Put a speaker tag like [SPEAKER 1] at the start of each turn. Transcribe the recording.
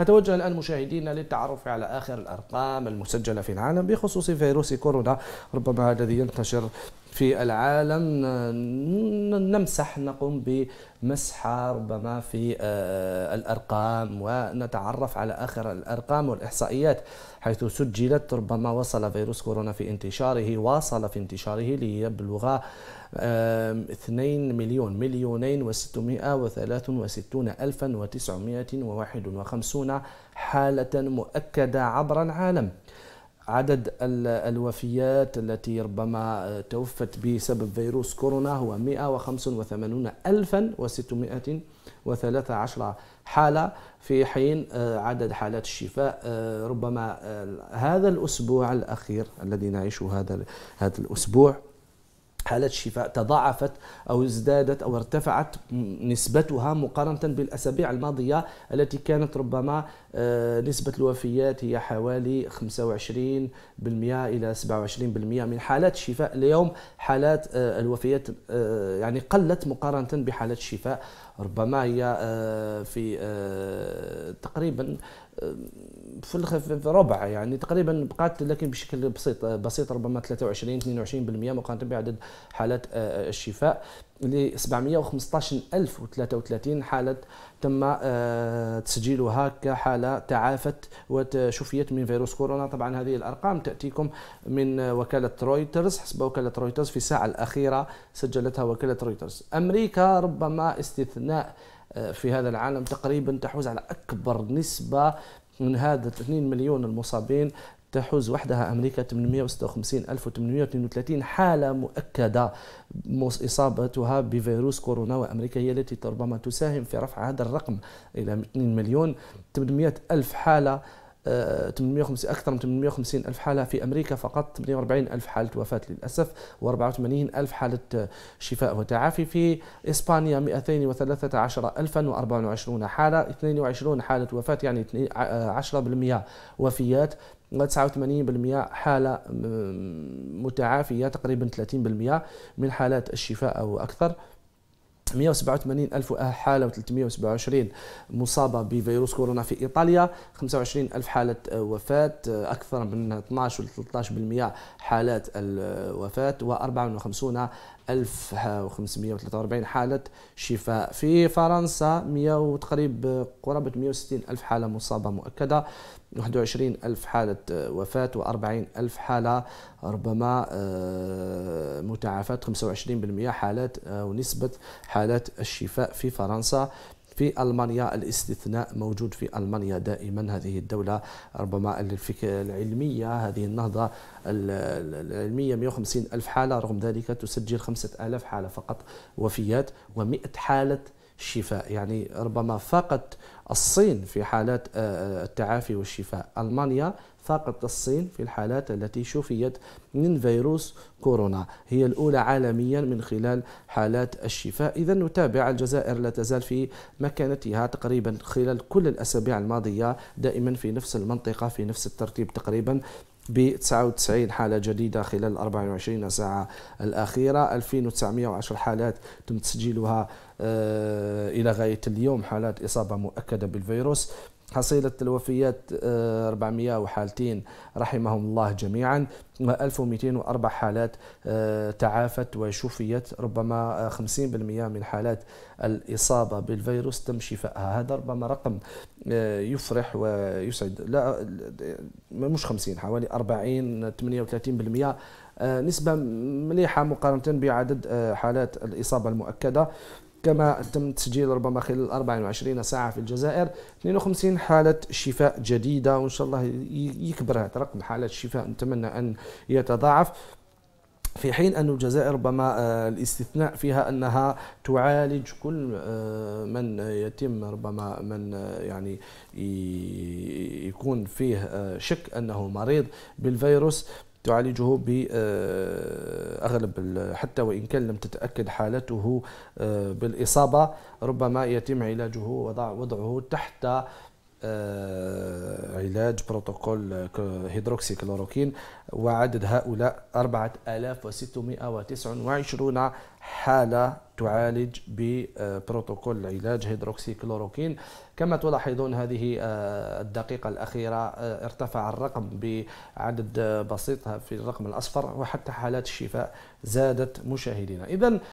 [SPEAKER 1] أتوجه الآن مشاهدينا للتعرف على آخر الأرقام المسجلة في العالم بخصوص فيروس كورونا ربما الذي ينتشر في العالم نمسح نقوم بمسحة ربما في آه، الأرقام ونتعرف على آخر الأرقام والإحصائيات حيث سجلت ربما وصل فيروس كورونا في انتشاره واصل في انتشاره ليبلغ 2 مليون مليونين و وستون ألفا وتسعمائة وواحد وخمسون حالة مؤكدة عبر العالم عدد الوفيات التي ربما آه، توفت بسبب فيروس كورونا هو 185613 حالة في حين آه، عدد حالات الشفاء آه، ربما هذا الأسبوع الأخير الذي نعيشه هذا هذا الأسبوع حالات شفاء تضاعفت أو ازدادت أو ارتفعت نسبتها مقارنة بالأسابيع الماضية التي كانت ربما آه، نسبة الوفيات هي حوالي 25% إلى 27% من حالات الشفاء اليوم حالات آه، الوفيات آه، يعني قلت مقارنة بحالات الشفاء ربما هي آه، في آه، تقريبا آه، في ربع يعني تقريبا بقات لكن بشكل بسيط بسيط ربما 23 22% مقارنه بعدد حالات الشفاء ل 715033 حالة تم آه، تسجيلها كحالة تعافت وشفيت من فيروس كورونا طبعا هذه الأرقام تأتيكم من آه، وكالة رويترز حسب وكالة رويترز في الساعة الأخيرة سجلتها وكالة رويترز أمريكا ربما استثناء آه، في هذا العالم تقريبا تحوز على أكبر نسبة من هذا 2 مليون المصابين تحوز وحدها أمريكا 856832 حالة مؤكدة إصابتها بفيروس كورونا وأمريكا هي التي ربما تساهم في رفع هذا الرقم إلى 2 مليون 800 ألف حالة 850 اكثر من 850 الف حاله في امريكا فقط 48 الف حاله وفاه للاسف و84 الف حاله شفاء وتعافي في اسبانيا 213 الفا و24 حاله 22 حاله وفاه يعني 10% وفيات 89% حالة متعافية تقريبا 30% من حالات الشفاء أو أكثر 987 ألف حالة و327 مصابة بفيروس كورونا في إيطاليا 25 ألف حالة وفاة أكثر من 12 و 13% حالات الوفاة و54 1543 حالة شفاء في فرنسا 100 وتقريب قرابة 160 ألف حالة مصابة مؤكدة 21 ألف حالة وفاة و40 ألف حالة ربما آه، متعافاة 25% حالات آه، ونسبة حالات حالات الشفاء في فرنسا في المانيا الاستثناء موجود في المانيا دائما هذه الدوله ربما الفكره العلميه هذه النهضه العلميه 150 الف حاله رغم ذلك تسجل 5000 حاله فقط وفيات و100 حاله شفاء يعني ربما فقط الصين في حالات آه، آه، التعافي والشفاء المانيا فقط الصين في الحالات التي شفيت من فيروس كورونا هي الأولى عالميا من خلال حالات الشفاء إذا نتابع الجزائر لا تزال في مكانتها تقريبا خلال كل الأسابيع الماضية دائما في نفس المنطقة في نفس الترتيب تقريبا ب 99 حالة جديدة خلال 24 ساعة الأخيرة 2910 حالات تم تسجيلها آه، إلى غاية اليوم حالات إصابة مؤكدة بالفيروس حصيلة الوفيات 400 آه، وحالتين رحمهم الله جميعا 1204 حالات آه، تعافت وشفيت ربما 50% آه، من حالات الإصابة بالفيروس تم شفائها هذا ربما رقم يفرح ويسعد لا مش 50 حوالي 40 38% نسبة مليحة مقارنة بعدد حالات الإصابة المؤكدة كما تم تسجيل ربما خلال 24 ساعة في الجزائر 52 حالة شفاء جديدة وإن شاء الله يكبر هذا رقم حالة الشفاء نتمنى أن يتضاعف في حين أن الجزائر ربما آه، الاستثناء فيها أنها تعالج كل آه، من يتم ربما من آه، يعني يكون فيه شك أنه مريض بالفيروس تعالجه بأغلب آه، حتى وإن كان لم تتأكد حالته آه، بالإصابة ربما يتم علاجه وضعه تحت آه، علاج بروتوكول هيدروكسي كلوروكين وعدد هؤلاء 4629 حالة تعالج ببروتوكول علاج هيدروكسي كلوروكين كما تلاحظون هذه آه، الدقيقة الأخيرة آه، ارتفع الرقم بعدد بسيط في الرقم الأصفر وحتى حالات الشفاء زادت مشاهدينا إذا